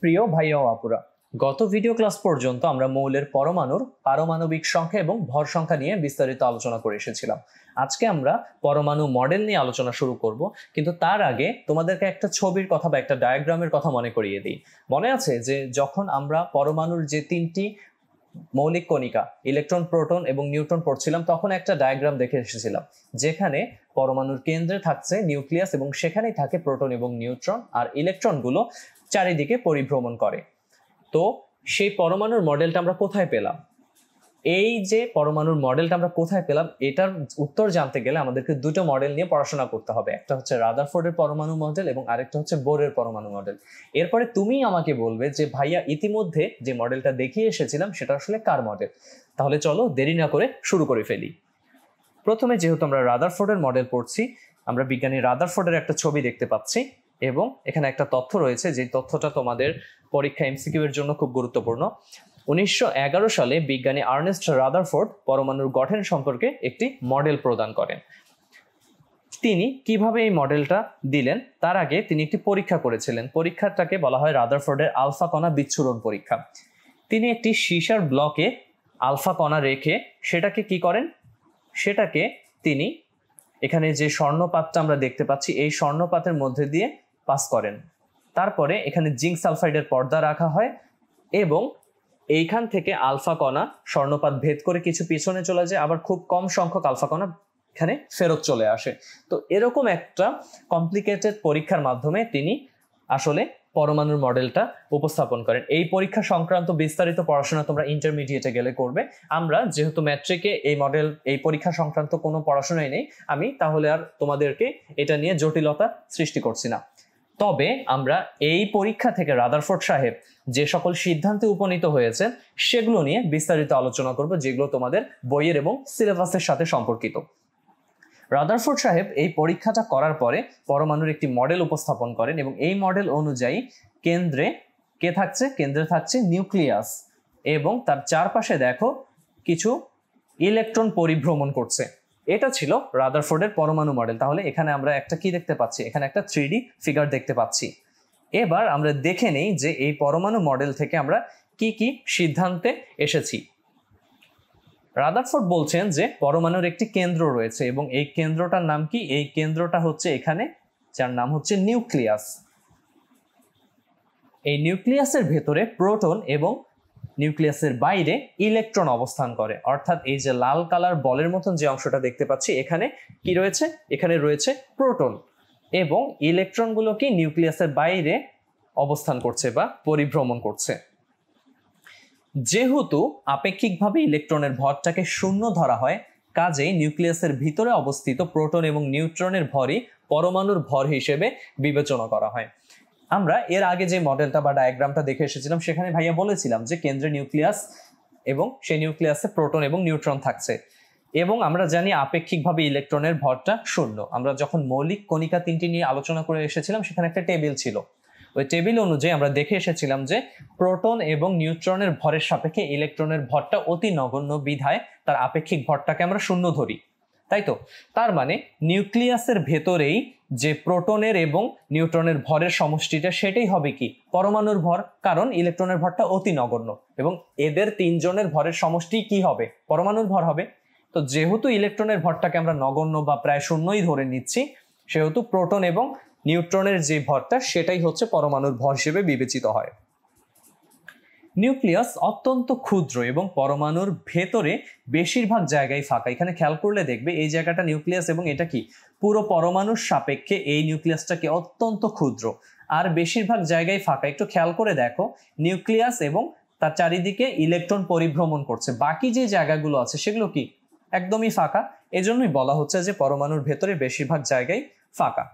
প্রিয় ভাইয়া ও আপুরা গত ভিডিও ক্লাস পর্যন্ত আমরা মৌলের পরমাণুর পারমাণবিক সংখ্যা এবং ভর সংখ্যা নিয়ে বিস্তারিত আলোচনা করে এসেছিলাম আজকে আমরা পরমাণু মডেল নিয়ে আলোচনা শুরু করব কিন্তু তার আগে তোমাদেরকে একটা ছবির কথা বা একটা ডায়াগ্রামের কথা মনে করিয়ে দিই মনে আছে যে যখন আমরা পরমাণুর যে তিনটি মৌলিক কণিকা ইলেকট্রন প্রোটন এবং নিউট্রন পড়ছিলাম তখন একটা ডায়াগ্রাম দেখে এসেছিলাম যেখানে পরমাণুর কেন্দ্রে থাকছে নিউক্লিয়াস এবং সেখানেই থাকে প্রোটন এবং নিউট্রন আর ইলেকট্রনগুলো চারিদিকে পরিভ্রমণ করে তো সেই পরমাণুর মডেলটা আমরা কোথায় পেলাম এই যে পরমাণুর মডেলটা আমরা কোথায় পেলাম এটার উত্তর জানতে গেলে আমাদেরকে দুটো মডেল নিয়ে পড়াশোনা করতে হবে একটা হচ্ছে রাদারফোর্ডের পরমাণু মডেল এবং আরেকটা হচ্ছে বোরের পরমাণু মডেল এরপরে তুমি আমাকে বলবে যে ভাইয়া ইতিমধ্যে যে মডেলটা দেখিয়ে এসেছিলাম সেটা আসলে কার মডেল তাহলে চলো দেরি না করে শুরু করে ফেলি প্রথমে যেহেতু আমরা রাদারফোর্ডের মডেল পড়ছি আমরা বিজ্ঞানী রাদারফোর্ডের একটা ছবি দেখতে পাচ্ছি এবং এখানে একটা তথ্য রয়েছে যে তথ্যটা তোমাদের পরীক্ষা এমসিকিউ এর জন্য খুব গুরুত্বপূর্ণ উনিশশো সালে বিজ্ঞানী আর্নেস্ট রাদারফোর্ড পরমাণুর গঠন সম্পর্কে একটি মডেল প্রদান করেন তিনি কিভাবে এই মডেলটা দিলেন তার আগে তিনি একটি পরীক্ষা করেছিলেন পরীক্ষাটাকে বলা হয় রাদারফোর্ডের আলফা কণা বিচ্ছুরণ পরীক্ষা তিনি একটি সীসার ব্লকে আলফা কণা রেখে সেটাকে কি করেন সেটাকে তিনি এখানে যে স্বর্ণপাতটা আমরা দেখতে পাচ্ছি এই স্বর্ণপাতের মধ্যে দিয়ে পাস করেন তারপরে এখানে জিঙ্ক সালফাইডের পর্দা রাখা হয় এবং এইখান থেকে আলফা কণা স্বর্ণপাত ভেদ করে কিছু পিছনে চলে যায় আবার খুব কম সংখ্যক আলফা কণা এখানে ফেরত চলে আসে তো এরকম একটা কমপ্লিকেটেড পরীক্ষার মাধ্যমে তিনি আসলে পরমাণুর মডেলটা উপস্থাপন করেন এই পরীক্ষা সংক্রান্ত বিস্তারিত পড়াশোনা তোমরা ইন্টারমিডিয়েটে গেলে করবে আমরা যেহেতু ম্যাট্রিকে এই মডেল এই পরীক্ষা সংক্রান্ত কোনো পড়াশোনাই নেই আমি তাহলে আর তোমাদেরকে এটা নিয়ে জটিলতা সৃষ্টি করছি না তবে আমরা এই পরীক্ষা থেকে রাদারফোর্ড সাহেব যে সকল সিদ্ধান্তে উপনীত হয়েছে সেগুলো নিয়ে বিস্তারিত আলোচনা করব যেগুলো তোমাদের বইয়ের এবং সিলেবাসের সাথে সম্পর্কিত রাদারফোর্ড সাহেব এই পরীক্ষাটা করার পরে পরমাণুর একটি মডেল উপস্থাপন করেন এবং এই মডেল অনুযায়ী কেন্দ্রে কে থাকছে কেন্দ্রে থাকছে নিউক্লিয়াস এবং তার চারপাশে দেখো কিছু ইলেকট্রন পরিভ্রমণ করছে এটা ছিল রাদারফোর্ডের পরমাণু মডেল তাহলে এখানে আমরা একটা কি দেখতে পাচ্ছি এখানে একটা থ্রি ফিগার দেখতে পাচ্ছি এবার আমরা দেখে নেই যে এই পরমাণু মডেল থেকে আমরা কি কি সিদ্ধান্তে এসেছি রাদারফোর্ড বলছেন যে পরমাণুর একটি কেন্দ্র রয়েছে এবং এই কেন্দ্রটার নাম কি এই কেন্দ্রটা হচ্ছে এখানে যার নাম হচ্ছে নিউক্লিয়াস এই নিউক্লিয়াসের ভেতরে প্রোটন এবং নিউক্লিয়াসের বাইরে ইলেকট্রন অবস্থান করে অর্থাৎ এই যে লাল কালার বলের মতন যে অংশটা দেখতে পাচ্ছি এখানে কি রয়েছে এখানে রয়েছে প্রোটন এবং ইলেকট্রনগুলোকে কি নিউক্লিয়াসের বাইরে অবস্থান করছে বা পরিভ্রমণ করছে যেহেতু আপেক্ষিকভাবে ইলেকট্রনের ভরটাকে শূন্য ধরা হয় কাজেই নিউক্লিয়াসের ভিতরে অবস্থিত প্রোটন এবং নিউট্রনের ভরই পরমাণুর ভর হিসেবে বিবেচনা করা হয় আমরা এর আগে যে মডেলটা বা ডায়াগ্রামটা দেখে এসেছিলাম সেখানে ভাইয়া বলেছিলাম যে কেন্দ্রে নিউক্লিয়াস এবং সেই নিউক্লিয়াসে প্রোটন এবং নিউট্রন থাকছে এবং আমরা জানি আপেক্ষিকভাবে ইলেকট্রনের ভরটা শূন্য আমরা যখন মৌলিক কণিকা তিনটি নিয়ে আলোচনা করে এসেছিলাম সেখানে একটা টেবিল ছিল ওই টেবিল অনুযায়ী আমরা দেখে এসেছিলাম যে প্রোটন এবং নিউট্রনের ভরের সাপেক্ষে ইলেকট্রনের ভরটা অতি নগণ্য বিধায় তার আপেক্ষিক ভরটাকে আমরা শূন্য ধরি তাই তো তার মানে নিউক্লিয়াসের ভেতরেই যে প্রোটনের এবং নিউট্রনের ভরের সমষ্টিটা সেটাই হবে কি পরমাণুর ভর কারণ ইলেকট্রনের ভরটা অতি নগণ্য এবং এদের তিনজনের ভরের সমষ্টি কি হবে পরমাণুর ভর হবে তো যেহেতু ইলেকট্রনের ভরটাকে আমরা নগণ্য বা প্রায় শূন্যই ধরে নিচ্ছি সেহেতু প্রোটন এবং নিউট্রনের যে ভরটা সেটাই হচ্ছে পরমাণুর ভর হিসেবে বিবেচিত হয় নিউক্লিয়াস অত্যন্ত ক্ষুদ্র এবং পরমাণুর ভেতরে বেশিরভাগ জায়গায় ফাঁকা এখানে খেয়াল করলে দেখবে এই জায়গাটা নিউক্লিয়াস এবং এটা কি পুরো পরমাণুর সাপেক্ষে এই নিউক্লিয়াসটাকে অত্যন্ত ক্ষুদ্র আর বেশিরভাগ জায়গায় ফাঁকা একটু খেয়াল করে দেখো নিউক্লিয়াস এবং তার চারিদিকে ইলেকট্রন পরিভ্রমণ করছে বাকি যে জায়গাগুলো আছে সেগুলো কি একদমই ফাঁকা এজন্যই বলা হচ্ছে যে পরমাণুর ভেতরে বেশিরভাগ জায়গায় ফাঁকা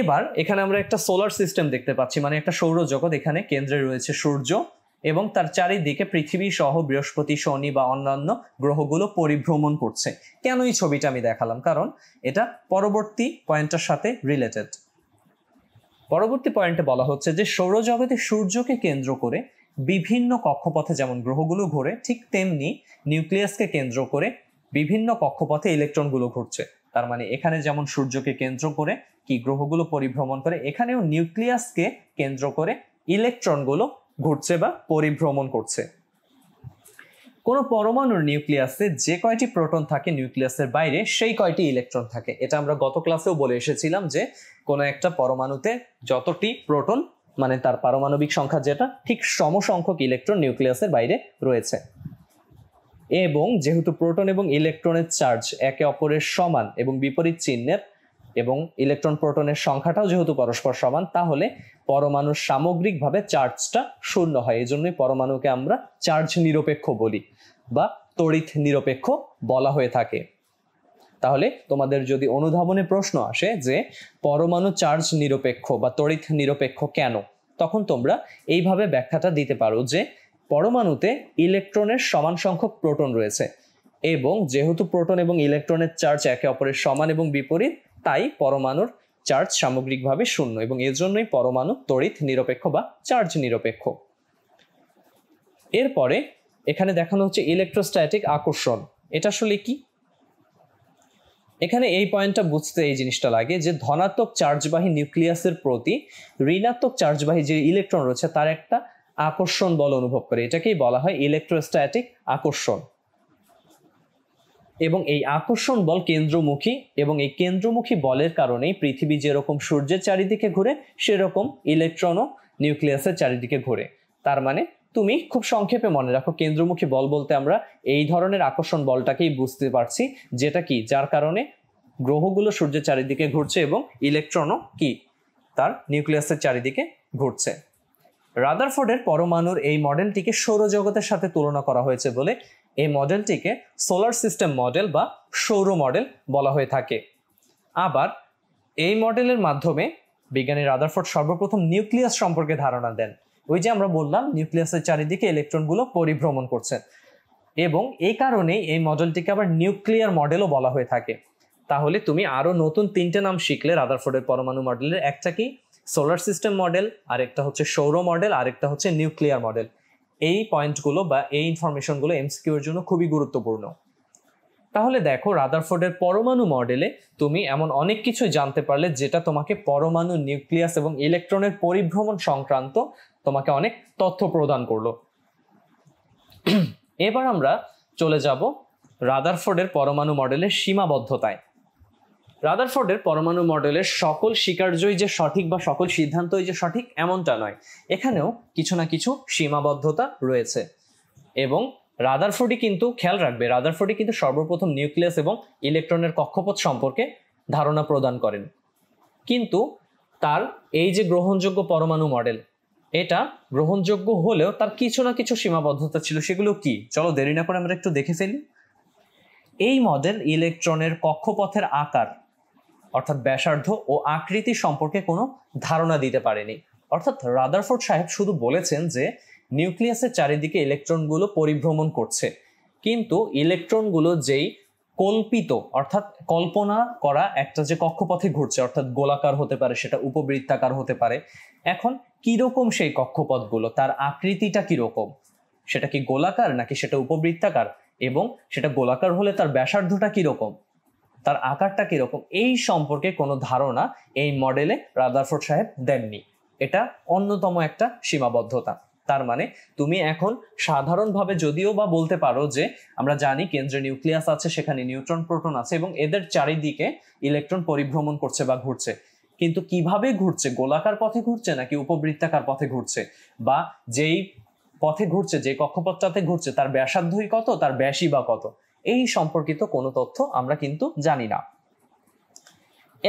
এবার এখানে আমরা একটা সোলার সিস্টেম দেখতে পাচ্ছি মানে একটা সৌরজগৎ এখানে কেন্দ্রে রয়েছে সূর্য এবং তার চারিদিকে পৃথিবী সহ বৃহস্পতি শনি বা অন্যান্য গ্রহগুলো পরিভ্রমণ করছে কেন এই ছবিটা আমি দেখালাম কারণ এটা পরবর্তী পয়েন্টটার সাথে রিলেটেড পরবর্তী পয়েন্টে বলা হচ্ছে যে সৌরজগতে সূর্যকে কেন্দ্র করে বিভিন্ন কক্ষপথে যেমন গ্রহগুলো ঘোরে ঠিক তেমনি নিউক্লিয়াসকে কেন্দ্র করে বিভিন্ন কক্ষপথে ইলেকট্রনগুলো ঘুরছে তার মানে এখানে যেমন সূর্যকে কেন্দ্র করে কি গ্রহগুলো পরিভ্রমণ করে এখানেও নিউক্লিয়াসকে কেন্দ্র করে ইলেকট্রনগুলো ঘুরছে বা পরিভ্রমণ করছে কোনো পরমাণুর নিউক্লিয়াসে যে কয়টি প্রোটন থাকে নিউক্লিয়াসের বাইরে সেই কয়টি ইলেকট্রন থাকে এটা আমরা গত ক্লাসেও বলে এসেছিলাম যে কোনো একটা পরমাণুতে যতটি প্রোটন মানে তার পারমাণবিক সংখ্যা যেটা ঠিক সমসংখ্যক ইলেকট্রন নিউক্লিয়াসের বাইরে রয়েছে এবং যেহেতু প্রোটন এবং ইলেকট্রনের চার্জ একে অপরের সমান এবং বিপরীত চিহ্নের এবং ইলেকট্রন প্রোটনের সংখ্যাটাও যেহেতু পরস্পর সমান তাহলে পরমাণু সামগ্রিকভাবে চার্জটা শূন্য হয় এই জন্যই পরমাণুকে আমরা চার্জ নিরপেক্ষ বলি বা তড়িৎ নিরপেক্ষ বলা হয়ে থাকে তাহলে তোমাদের যদি অনুধাবনে প্রশ্ন আসে যে পরমাণু চার্জ নিরপেক্ষ বা তড়িৎ নিরপেক্ষ কেন তখন তোমরা এইভাবে ব্যাখ্যাটা দিতে পারো যে পরমাণুতে ইলেকট্রনের সমান সংখ্যক প্রোটন রয়েছে এবং যেহেতু প্রোটন এবং ইলেকট্রনের চার্জ একে অপরের সমান এবং বিপরীত তাই পরমাণুর চার্জ সামগ্রিকভাবে শূন্য এবং এজন্যই পরমাণু তড়িৎ নিরপেক্ষ বা চার্জ নিরপেক্ষ এরপরে এখানে দেখানো হচ্ছে ইলেকট্রোস্ট্যাটিক আকর্ষণ এটা আসলে কি এখানে এই পয়েন্টটা বুঝতে এই জিনিসটা লাগে যে ধনাত্মক চার্জবাহী নিউক্লিয়াসের প্রতি ঋণাত্মক চার্জবাহী যে ইলেকট্রন রয়েছে তার একটা আকর্ষণ বল অনুভব করে এটাকেই বলা হয় ইলেকট্রোস্ট্যাটিক আকর্ষণ এবং এই আকর্ষণ বল কেন্দ্রমুখী এবং এই কেন্দ্রমুখী বলের কারণেই পৃথিবী যেরকম সূর্যের চারিদিকে ঘুরে সেরকম ইলেকট্রনও নিউক্লিয়াসের চারিদিকে ঘুরে তার মানে তুমি খুব সংক্ষেপে মনে রাখো কেন্দ্রমুখী বল বলতে আমরা এই ধরনের আকর্ষণ বলটাকেই বুঝতে পারছি যেটা কি যার কারণে গ্রহগুলো সূর্যের চারিদিকে ঘুরছে এবং ইলেকট্রনও কি তার নিউক্লিয়াসের চারিদিকে ঘুরছে রাদারফোর্ডের পরমাণুর এই মডেলটিকে সৌরজগতের সাথে তুলনা করা হয়েছে বলে এই মডেলটিকে সোলার সিস্টেম মডেল বা সৌর মডেল বলা হয়ে থাকে আবার এই মডেলের মাধ্যমে বিজ্ঞানী রাদারফোর্ড সর্বপ্রথম নিউক্লিয়াস সম্পর্কে ধারণা দেন ওই যে আমরা বললাম নিউক্লিয়াসের চারিদিকে ইলেকট্রনগুলো পরিভ্রমণ করছে এবং এই কারণেই এই মডেলটিকে আবার নিউক্লিয়ার মডেলও বলা হয়ে থাকে তাহলে তুমি আরও নতুন তিনটে নাম শিখলে রাদারফোর্ডের পরমাণু মডেলের একটা কি সোলার সিস্টেম মডেল আরেকটা হচ্ছে সৌর মডেল আরেকটা হচ্ছে নিউক্লিয়ার মডেল এই পয়েন্টগুলো বা এই ইনফরমেশনগুলো এমসিকিউ এর জন্য খুবই গুরুত্বপূর্ণ তাহলে দেখো রাদারফোর্ডের পরমাণু মডেলে তুমি এমন অনেক কিছু জানতে পারলে যেটা তোমাকে পরমাণু নিউক্লিয়াস এবং ইলেকট্রনের পরিভ্রমণ সংক্রান্ত তোমাকে অনেক তথ্য প্রদান করলো এবার আমরা চলে যাব রাদারফোর্ডের পরমাণু মডেলের সীমাবদ্ধতায় রাদারফোর্ডের পরমাণু মডেলের সকল স্বীকার্যই যে সঠিক বা সকল সিদ্ধান্তই যে সঠিক এমনটা নয় এখানেও কিছু না কিছু সীমাবদ্ধতা রয়েছে এবং রাদারফোর্ডই কিন্তু খেয়াল রাখবে রাদারফোর্ডই কিন্তু সর্বপ্রথম নিউক্লিয়াস এবং ইলেকট্রনের কক্ষপথ সম্পর্কে ধারণা প্রদান করেন কিন্তু তার এই যে গ্রহণযোগ্য পরমাণু মডেল এটা গ্রহণযোগ্য হলেও তার কিছু না কিছু সীমাবদ্ধতা ছিল সেগুলো কি চলো দেরি না করে আমরা একটু দেখে ফেলি এই মডেল ইলেকট্রনের কক্ষপথের আকার অর্থাৎ ব্যাসার্ধ ও আকৃতি সম্পর্কে কোনো ধারণা দিতে পারেনি অর্থাৎ রাদারফোর্ড সাহেব শুধু বলেছেন যে নিউক্লিয়াসের চারিদিকে ইলেকট্রনগুলো পরিভ্রমণ করছে কিন্তু ইলেকট্রনগুলো যেই কল্পিত অর্থাৎ কল্পনা করা একটা যে কক্ষপথে ঘুরছে অর্থাৎ গোলাকার হতে পারে সেটা উপবৃত্তাকার হতে পারে এখন কীরকম সেই কক্ষপথগুলো তার আকৃতিটা কীরকম সেটা কি গোলাকার নাকি সেটা উপবৃত্তাকার এবং সেটা গোলাকার হলে তার ব্যাসার্ধটা কীরকম তার আকারটা কিরকম এই সম্পর্কে কোনো ধারণা এই মডেলে রাদারফোর্ড সাহেব দেননি এটা অন্যতম একটা সীমাবদ্ধতা তার মানে তুমি এখন সাধারণভাবে যদিও বা বলতে পারো যে আমরা জানি কেন্দ্রে নিউক্লিয়াস আছে সেখানে নিউট্রন প্রোটন আছে এবং এদের চারিদিকে ইলেকট্রন পরিভ্রমণ করছে বা ঘুরছে কিন্তু কিভাবে ঘুরছে গোলাকার পথে ঘুরছে নাকি উপবৃত্তাকার পথে ঘুরছে বা যেই পথে ঘুরছে যে কক্ষপথটাতে ঘুরছে তার ব্যাসার্ধই কত তার ব্যাসই বা কত এই সম্পর্কিত কোনো তথ্য আমরা কিন্তু জানি না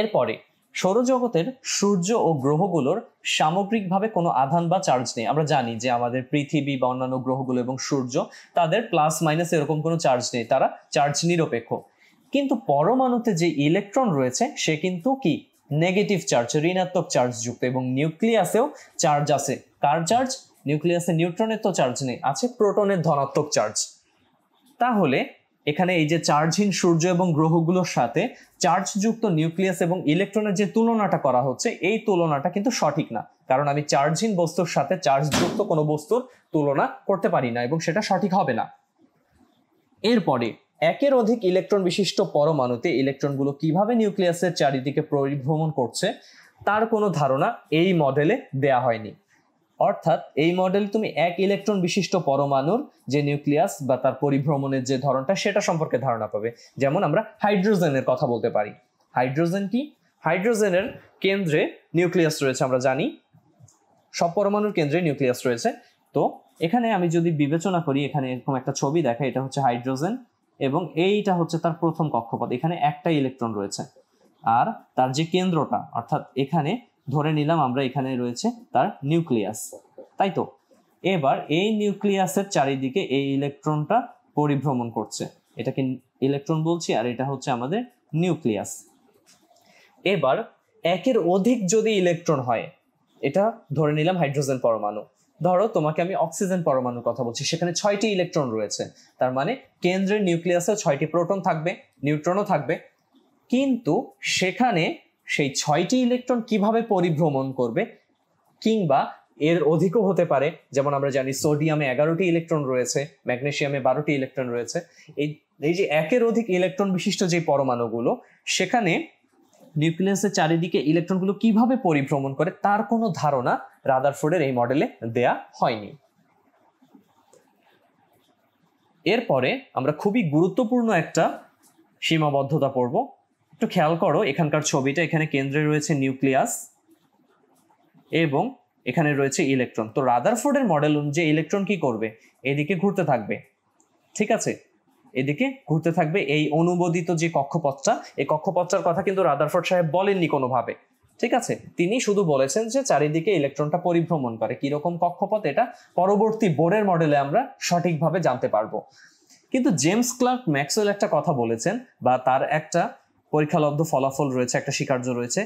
এরপরে সৌরজগতের সূর্য ও গ্রহগুলোর সামগ্রিকভাবে কোনো আধান বা চার্জ নেই আমরা জানি যে আমাদের পৃথিবী বা অন্যান্য গ্রহগুলো এবং সূর্য তাদের প্লাস মাইনাস এরকম কোনো চার্জ নেই তারা চার্জ নিরপেক্ষ কিন্তু পরমাণুতে যে ইলেকট্রন রয়েছে সে কিন্তু কি নেগেটিভ চার্জ ঋণাত্মক চার্জ যুক্ত এবং নিউক্লিয়াসেও চার্জ আছে কার চার্জ নিউক্লিয়াসে নিউট্রনের তো চার্জ নেই আছে প্রোটনের ধনাত্মক চার্জ তাহলে এখানে এই যে চার্জহীন সূর্য এবং গ্রহগুলোর সাথে চার্জযুক্ত নিউক্লিয়াস এবং ইলেকট্রনের যে তুলনাটা করা হচ্ছে এই তুলনাটা কিন্তু সঠিক না কারণ আমি চার্জহীন বস্তুর সাথে চার্জযুক্ত কোনো বস্তুর তুলনা করতে পারি না এবং সেটা সঠিক হবে না এরপরে একের অধিক ইলেকট্রন বিশিষ্ট পরমাণুতে ইলেকট্রনগুলো কিভাবে নিউক্লিয়াসের চারিদিকে পরিভ্রমণ করছে তার কোনো ধারণা এই মডেলে দেয়া হয়নি অর্থাৎ এই মডেল তুমি এক ইলেকট্রন বিশিষ্ট পরমাণুর যে নিউক্লিয়াস বা তার পরিভ্রমণের যে ধরনটা সেটা সম্পর্কে ধারণা পাবে যেমন আমরা হাইড্রোজেনের কথা বলতে পারি হাইড্রোজেন কি হাইড্রোজেনের কেন্দ্রে নিউক্লিয়াস রয়েছে আমরা জানি সব পরমাণুর কেন্দ্রে নিউক্লিয়াস রয়েছে তো এখানে আমি যদি বিবেচনা করি এখানে এরকম একটা ছবি দেখা এটা হচ্ছে হাইড্রোজেন এবং এইটা হচ্ছে তার প্রথম কক্ষপথ এখানে একটা ইলেকট্রন রয়েছে আর তার যে কেন্দ্রটা অর্থাৎ এখানে ধরে নিলাম আমরা এখানে রয়েছে তার নিউক্লিয়াস তাই তো এবার এই নিউক্লিয়াসের চারিদিকে এই ইলেকট্রনটা পরিভ্রমণ করছে এটাকে ইলেকট্রন বলছি আর এটা হচ্ছে আমাদের নিউক্লিয়াস এবার একের অধিক যদি ইলেকট্রন হয় এটা ধরে নিলাম হাইড্রোজেন পরমাণু ধরো তোমাকে আমি অক্সিজেন পরমাণুর কথা বলছি সেখানে ছয়টি ইলেকট্রন রয়েছে তার মানে কেন্দ্রের নিউক্লিয়াসে ছয়টি প্রোটন থাকবে নিউট্রনও থাকবে কিন্তু সেখানে সেই ছয়টি ইলেকট্রন কিভাবে পরিভ্রমণ করবে কিংবা এর অধিকও হতে পারে যেমন আমরা জানি সোডিয়ামে এগারোটি ইলেকট্রন রয়েছে ম্যাগনেশিয়ামে বারোটি ইলেকট্রন রয়েছে এই এই যে একের অধিক ইলেকট্রন বিশিষ্ট যে পরমাণুগুলো সেখানে নিউক্লিয়াসের চারিদিকে ইলেকট্রনগুলো কিভাবে পরিভ্রমণ করে তার কোনো ধারণা রাদারফোর্ডের এই মডেলে দেয়া হয়নি এরপরে আমরা খুবই গুরুত্বপূর্ণ একটা সীমাবদ্ধতা পড়ব একটু খেয়াল করো এখানকার ছবিটা এখানে কেন্দ্রে রয়েছে নিউক্লিয়াস এবং এখানে রয়েছে ইলেকট্রন তো রাদারফোর্ডের মডেল অনুযায়ী ইলেকট্রন কি করবে এদিকে ঘুরতে থাকবে ঠিক আছে এদিকে ঘুরতে থাকবে এই অনুমোদিত যে কক্ষপথটা এই কক্ষপথটার কথা কিন্তু রাদারফোর্ড সাহেব বলেননি কোনোভাবে ঠিক আছে তিনি শুধু বলেছেন যে চারিদিকে ইলেকট্রনটা পরিভ্রমণ করে কিরকম কক্ষপথ এটা পরবর্তী বোরের মডেলে আমরা সঠিকভাবে জানতে পারবো কিন্তু জেমস ক্লার্ক ম্যাক্সওয়েল একটা কথা বলেছেন বা তার একটা পরীক্ষালব্ধ ফলাফল রয়েছে একটা স্বীকার্য রয়েছে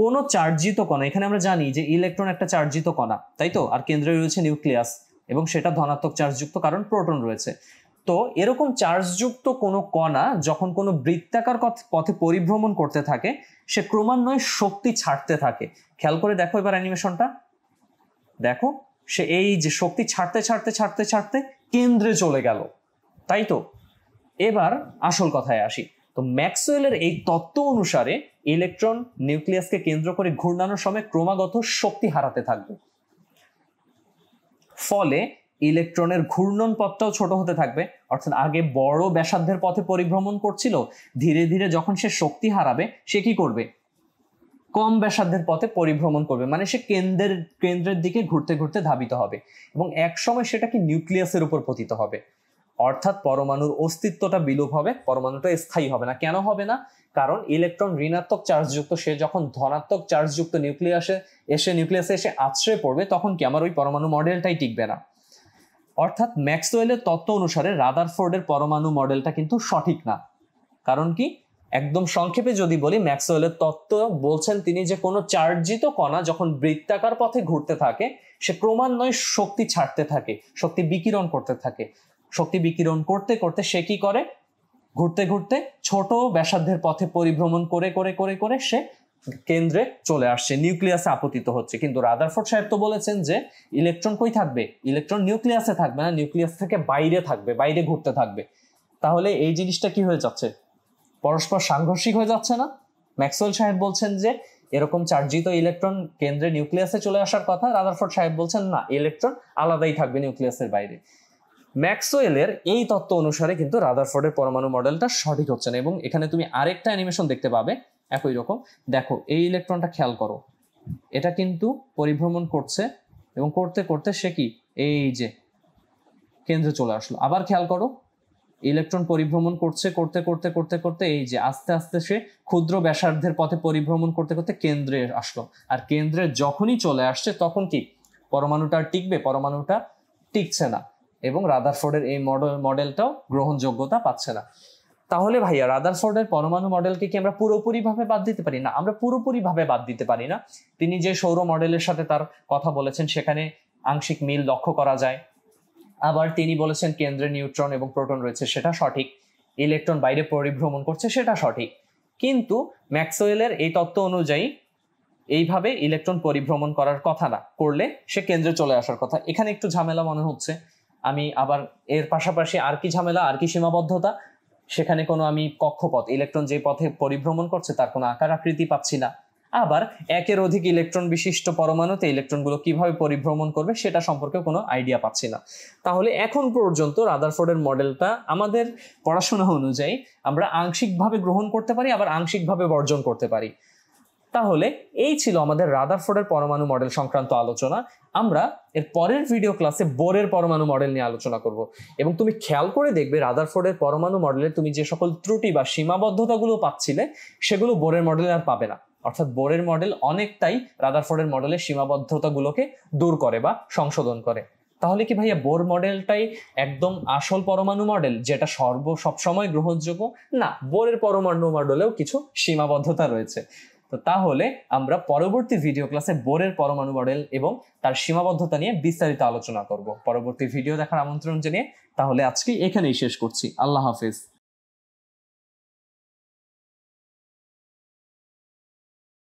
কোন চার্জিত কণা এখানে আমরা জানি যে ইলেকট্রন একটা চার্জিত কণা তাই তো আর কেন্দ্রে রয়েছে নিউক্লিয়াস এবং সেটা ধনাত্মক চার্জযুক্ত কারণ প্রোটন রয়েছে তো এরকম চার্জযুক্ত কোনো কণা যখন কোনো বৃত্তাকার পথে পরিভ্রমণ করতে থাকে সে ক্রমান্বয়ে শক্তি ছাড়তে থাকে খেয়াল করে দেখো এবার অ্যানিমেশনটা দেখো সে এই যে শক্তি ছাড়তে ছাড়তে ছাড়তে ছাড়তে কেন্দ্রে চলে গেল তাই তো এবার আসল কথায় আসি তো ম্যাক্সওয়েলের এই তত্ত্ব অনুসারে ইলেকট্রন নিউক্লিয়াসকে কেন্দ্র করে ঘূর্ণানোর সময় ক্রমাগত শক্তি হারাতে থাকবে ফলে ইলেকট্রনের ঘূর্ণন পথটাও ছোট হতে থাকবে অর্থাৎ আগে বড় ব্যাসার্ধের পথে পরিভ্রমণ করছিল ধীরে ধীরে যখন সে শক্তি হারাবে সে কি করবে কম ব্যাসার্ধের পথে পরিভ্রমণ করবে মানে সে কেন্দ্রের কেন্দ্রের দিকে ঘুরতে ঘুরতে ধাবিত হবে এবং একসময় সেটা কি নিউক্লিয়াসের উপর পতিত হবে অর্থাৎ পরমাণুর অস্তিত্বটা বিলোপ হবে পরমাণুটা স্থায়ী হবে না কেন হবে না কারণ ইলেকট্রন ঋণাত্মক চার্জযুক্ত সে যখন ধনাত্মক চার্জযুক্ত নিউক্লিয়াসে এসে নিউক্লিয়াসে এসে আশ্রয় পড়বে তখন কি আমার ওই পরমাণু মডেলটাই টিকবে না অর্থাৎ ম্যাক্সওয়েলের তত্ত্ব অনুসারে রাদারফোর্ডের পরমাণু মডেলটা কিন্তু সঠিক না কারণ কি একদম সংক্ষেপে যদি বলি ম্যাক্সওয়েলের তত্ত্ব বলছেন তিনি যে কোনো চার্জিত কণা যখন বৃত্তাকার পথে ঘুরতে থাকে সে ক্রমান্বয়ে শক্তি ছাড়তে থাকে শক্তি বিকিরণ করতে থাকে শক্তি বিকিরণ করতে করতে সে কি করে ঘুরতে ঘুরতে ছোট ব্যাসার্ধের পথে পরিভ্রমণ করে করে করে করে সে কেন্দ্রে চলে আসছে নিউক্লিয়াসে আপতিত হচ্ছে কিন্তু রাদারফোর্ড সাহেব তো বলেছেন যে ইলেকট্রন কই থাকবে ইলেকট্রন নিউক্লিয়াসে থাকবে না নিউক্লিয়াস থেকে বাইরে থাকবে বাইরে ঘুরতে থাকবে তাহলে এই জিনিসটা কি হয়ে যাচ্ছে পরস্পর সাংঘর্ষিক হয়ে যাচ্ছে না ম্যাক্সওয়েল সাহেব বলছেন যে এরকম চার্জিত ইলেকট্রন কেন্দ্রে নিউক্লিয়াসে চলে আসার কথা রাদারফোর্ড সাহেব বলছেন না ইলেকট্রন আলাদাই থাকবে নিউক্লিয়াসের বাইরে ম্যাক্সওয়েলের এই তত্ত্ব অনুসারে কিন্তু রাদারফোর্ডের পরমাণু মডেলটা সঠিক হচ্ছে না এবং এখানে তুমি আরেকটা অ্যানিমেশন দেখতে পাবে একই রকম দেখো এই ইলেকট্রনটা খেয়াল করো এটা কিন্তু পরিভ্রমণ করছে এবং করতে করতে সে কি এই যে কেন্দ্রে চলে আসলো আবার খেয়াল করো ইলেকট্রন পরিভ্রমণ করছে করতে করতে করতে করতে এই যে আস্তে আস্তে সে ক্ষুদ্র ব্যাসার্ধের পথে পরিভ্রমণ করতে করতে কেন্দ্রে আসলো আর কেন্দ্রে যখনই চলে আসছে তখন কি পরমাণুটা টিকবে পরমাণুটা টিকছে না এবং রাদারফোর্ডের এই মডেল মডেলটাও গ্রহণযোগ্যতা পাচ্ছে না তাহলে ভাইয়া রাদারফোর্ডের পরমাণু মডেলকে কি আমরা পুরোপুরিভাবে বাদ দিতে পারি না আমরা পুরোপুরিভাবে বাদ দিতে পারি না তিনি যে সৌর মডেলের সাথে তার কথা বলেছেন সেখানে আংশিক মিল লক্ষ্য করা যায় আবার তিনি বলেছেন কেন্দ্রে নিউট্রন এবং প্রোটন রয়েছে সেটা সঠিক ইলেকট্রন বাইরে পরিভ্রমণ করছে সেটা সঠিক কিন্তু ম্যাক্সওয়েলের এই তত্ত্ব অনুযায়ী এইভাবে ইলেকট্রন পরিভ্রমণ করার কথা না করলে সে কেন্দ্রে চলে আসার কথা এখানে একটু ঝামেলা মনে হচ্ছে আমি আবার এর পাশাপাশি আর কি ঝামেলা আর কি সীমাবদ্ধতা সেখানে কোনো আমি কক্ষপথ ইলেকট্রন যে পথে পরিভ্রমণ করছে তার কোনো আকার আকৃতি পাচ্ছি না আবার একের অধিক ইলেকট্রন বিশিষ্ট পরমাণুতে ইলেকট্রনগুলো কিভাবে পরিভ্রমণ করবে সেটা সম্পর্কে কোনো আইডিয়া পাচ্ছি না তাহলে এখন পর্যন্ত রাদারফোর্ডের মডেলটা আমাদের পড়াশোনা অনুযায়ী আমরা আংশিকভাবে গ্রহণ করতে পারি আবার আংশিকভাবে বর্জন করতে পারি তাহলে এই ছিল আমাদের রাদারফোর্ডের পরমাণু মডেল সংক্রান্ত আলোচনা আমরা এর পরের ভিডিও ক্লাসে বোরের পরমাণু মডেল নিয়ে আলোচনা করব এবং তুমি খেয়াল করে দেখবে রাদারফোর্ডের পরমাণু মডেলে তুমি যে সকল ত্রুটি বা সীমাবদ্ধতাগুলো পাচ্ছিলে সেগুলো বোরের মডেলে আর পাবে না অর্থাৎ বোরের মডেল অনেকটাই রাদারফোর্ডের মডেলের সীমাবদ্ধতাগুলোকে দূর করে বা সংশোধন করে তাহলে কি ভাইয়া বোর মডেলটাই একদম আসল পরমাণু মডেল যেটা সর্ব সবসময় গ্রহণযোগ্য না বোরের পরমাণু মডেলেও কিছু সীমাবদ্ধতা রয়েছে তো তাহলে আমরা পরবর্তী ভিডিও ক্লাসে বোরের পরমাণু মডেল এবং তার সীমাবদ্ধতা নিয়ে বিস্তারিত আলোচনা করব পরবর্তী ভিডিও দেখার আমন্ত্রণ জানিয়ে তাহলে আজকে এখানেই শেষ করছি আল্লাহ হাফিজ